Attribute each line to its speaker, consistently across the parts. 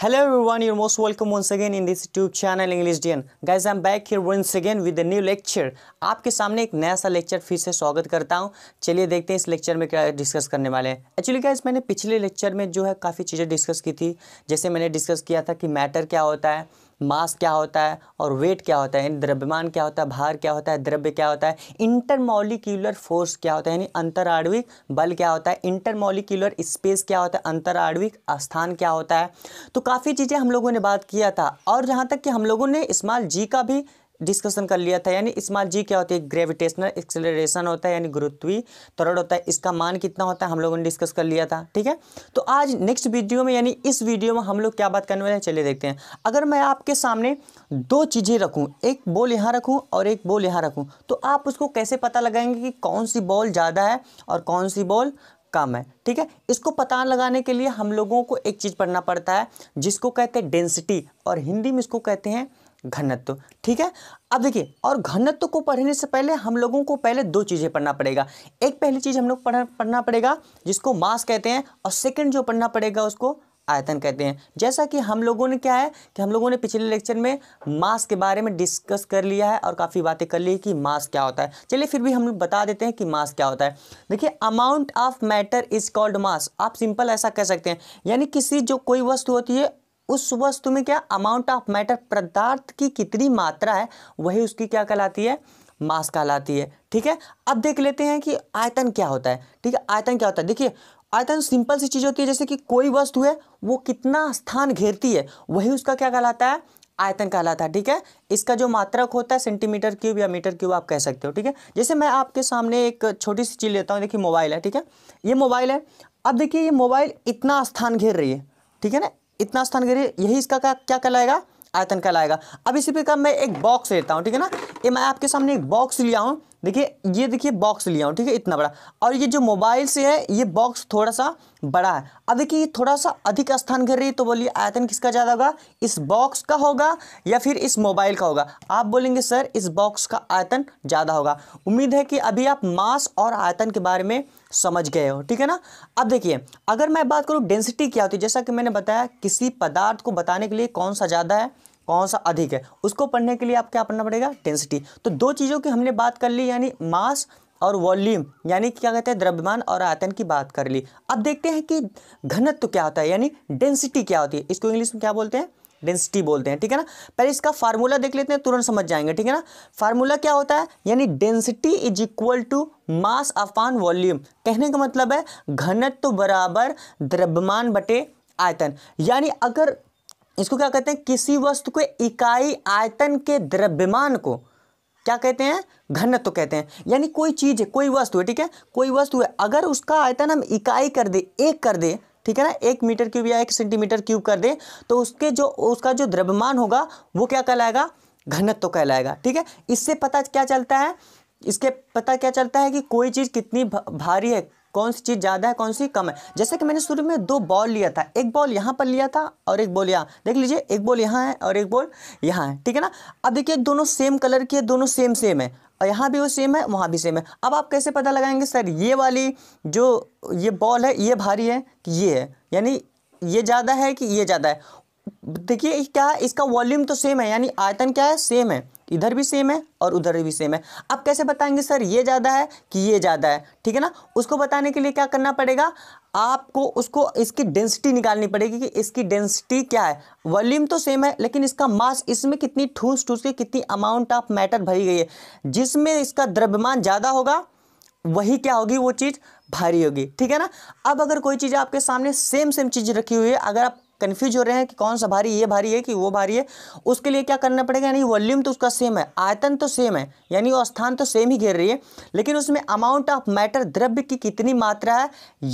Speaker 1: hello everyone you're most welcome once again in this youtube channel english dn guys i'm back here once again with a new lecture आपके सामने एक नया सा lecture फिर से स्वागत करता हूँ चलिए देखते हैं इस लेक्चर में क्या डिस्कस करने वाले हैं एक्चुअली गाइज मैंने पिछले लेक्चर में जो है काफ़ी चीज़ें डिस्कस की थी जैसे मैंने डिस्कस किया था कि मैटर क्या होता है मास क्या होता है और वेट क्या होता है यानी द्रव्यमान क्या होता है भार क्या होता है द्रव्य क्या होता है इंटरमोलिक्यूलर फोर्स क्या होता है यानी अंतराणविक बल क्या होता है इंटरमोलिक्यूलर स्पेस क्या होता है अंतराणविक स्थान क्या होता है तो काफ़ी चीज़ें हम लोगों ने बात किया था और जहाँ तक कि हम लोगों ने इस्माल जी का भी डिस्कशन कर लिया था यानी स्मॉल जी क्या होती है ग्रेविटेशनल एक्सेलरेशन होता है यानी गुरुत्वी त्वरण होता है इसका मान कितना होता है हम लोगों ने डिस्कस कर लिया था ठीक है तो आज नेक्स्ट वीडियो में यानी इस वीडियो में हम लोग क्या बात करने वाले हैं चलिए देखते हैं अगर मैं आपके सामने दो चीज़ें रखूँ एक बॉल यहाँ रखूँ और एक बॉल यहाँ रखूँ तो आप उसको कैसे पता लगाएंगे कि कौन सी बॉल ज़्यादा है और कौन सी बॉल कम है ठीक है इसको पता लगाने के लिए हम लोगों को एक चीज़ पढ़ना पड़ता है जिसको कहते हैं डेंसिटी और हिंदी में इसको कहते हैं घनत्व ठीक है अब देखिए और घनत्व को पढ़ने से पहले हम लोगों को पहले दो चीज़ें पढ़ना पड़ेगा एक पहली चीज़ हम लोग पढ़ पढ़ना पड़ेगा जिसको मास कहते हैं और सेकंड जो पढ़ना पड़ेगा उसको आयतन कहते हैं जैसा कि हम लोगों ने क्या है कि हम लोगों ने पिछले लेक्चर में मास के बारे में डिस्कस कर लिया है और काफ़ी बातें कर ली है कि मास क्या होता है चलिए फिर भी हम बता देते हैं कि मास क्या होता है देखिए amount of matter is called mass आप सिंपल ऐसा कह सकते हैं यानी किसी जो कोई वस्तु होती है उस वस्तु में क्या अमाउंट ऑफ मैटर पदार्थ की कितनी मात्रा है वही उसकी क्या कहलाती है मास कहलाती है ठीक है अब देख लेते हैं कि आयतन क्या होता है ठीक है आयतन क्या होता है देखिए आयतन सिंपल सी चीज़ होती है जैसे कि कोई वस्तु है वो कितना स्थान घेरती है वही उसका क्या कहलाता है आयतन कहलाता है ठीक है इसका जो मात्रक होता है सेंटीमीटर क्यूब या मीटर क्यूब आप कह सकते हो ठीक है जैसे मैं आपके सामने एक छोटी सी चीज़ लेता हूँ देखिए मोबाइल है ठीक है ये मोबाइल है अब देखिए ये मोबाइल इतना स्थान घेर रही है ठीक है ना इतना स्थान घेरिए यही इसका क्या क्या कहलाएगा आयतन कहलाएगा अब इसी प्रकार मैं एक बॉक्स लेता हूँ ठीक है ना ये मैं आपके सामने एक बॉक्स लिया हूँ देखिए ये देखिए बॉक्स लिया हूँ ठीक है इतना बड़ा और ये जो मोबाइल से है ये बॉक्स थोड़ा सा बड़ा है अब देखिए ये थोड़ा सा अधिक स्थान घेर रही तो बोलिए आयतन किसका ज़्यादा होगा इस बॉक्स का होगा या फिर इस मोबाइल का होगा आप बोलेंगे सर इस बॉक्स का आयतन ज़्यादा होगा उम्मीद है कि अभी आप मास और आयतन के बारे में समझ गए हो ठीक है ना अब देखिए अगर मैं बात करूँ डेंसिटी क्या होती है जैसा कि मैंने बताया किसी पदार्थ को बताने के लिए कौन सा ज़्यादा है कौन सा अधिक है उसको पढ़ने के लिए आप क्या पढ़ना पड़ेगा डेंसिटी तो दो चीज़ों की हमने बात कर ली यानी मास और वॉल्यूम यानी क्या कहते हैं द्रव्यमान और आयतन की बात कर ली अब देखते हैं कि घनत्व तो क्या होता है यानी डेंसिटी क्या होती है इसको इंग्लिश में क्या बोलते हैं डेंसिटी बोलते हैं ठीक है ना पहले इसका फार्मूला देख लेते हैं तुरंत समझ जाएंगे ठीक है ना फार्मूला क्या होता है यानी density is equal to mass upon volume कहने का मतलब है घनत्व तो बराबर द्रव्यमान बटे आयतन यानी अगर इसको क्या कहते हैं किसी वस्तु के इकाई आयतन के द्रव्यमान को क्या कहते हैं घनत्व तो कहते हैं यानी कोई चीज़ है कोई वस्तु है ठीक है कोई वस्तु है अगर उसका आयतन हम इकाई कर दे एक कर दे ठीक है ना एक मीटर क्यूब या एक सेंटीमीटर क्यूब कर दे तो उसके जो उसका जो द्रव्यमान होगा वो क्या कहलाएगा घनत्व तो कहलाएगा ठीक है इससे पता क्या चलता है इसके पता क्या चलता है कि कोई चीज़ कितनी भारी है कौन सी चीज़ ज़्यादा है कौन सी कम है जैसे कि मैंने शुरू में दो बॉल लिया था एक बॉल यहाँ पर लिया था और एक बॉल यहाँ देख लीजिए एक बॉल यहाँ है और एक बॉल यहाँ है ठीक है ना अब देखिए दोनों सेम कलर की है दोनों सेम सेम है और यहाँ भी वो सेम है वहाँ भी सेम है अब आप कैसे पता लगाएंगे सर ये वाली जो ये बॉल है ये भारी है कि ये है यानी ये ज़्यादा है कि ये ज़्यादा है देखिए क्या इसका वॉल्यूम तो सेम है यानी आयतन क्या है सेम है इधर भी सेम है और उधर भी सेम है अब कैसे बताएंगे सर ये ज़्यादा है कि ये ज़्यादा है ठीक है ना उसको बताने के लिए क्या करना पड़ेगा आपको उसको इसकी डेंसिटी निकालनी पड़ेगी कि इसकी डेंसिटी क्या है वॉल्यूम तो सेम है लेकिन इसका मास इसमें कितनी ठूस ठूस के कितनी अमाउंट ऑफ मैटर भरी गई है जिसमें इसका द्रव्यमान ज़्यादा होगा वही क्या होगी वो चीज़ भारी होगी ठीक है ना अब अगर कोई चीज़ आपके सामने सेम सेम चीज़ रखी हुई है अगर आप कन्फ्यूज हो रहे हैं कि कौन सा भारी ये भारी है कि वो भारी है उसके लिए क्या करना पड़ेगा यानी वॉल्यूम तो उसका सेम है आयतन तो सेम है यानी वो स्थान तो सेम ही घेर रही है लेकिन उसमें अमाउंट ऑफ मैटर द्रव्य की कितनी मात्रा है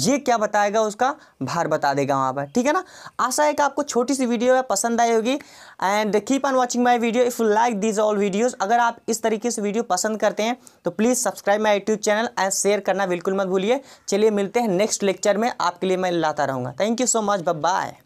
Speaker 1: ये क्या बताएगा उसका भार बता देगा वहाँ पर ठीक है ना आशा है कि आपको छोटी सी वीडियो है पसंद आई होगी and keep on watching my video if you like these all videos अगर आप इस तरीके से वीडियो पसंद करते हैं तो please subscribe my YouTube channel and share करना बिल्कुल मत भूलिए चलिए मिलते हैं नेक्स्ट लेक्चर में आपके लिए मैं लाता रहूँगा thank you so much bye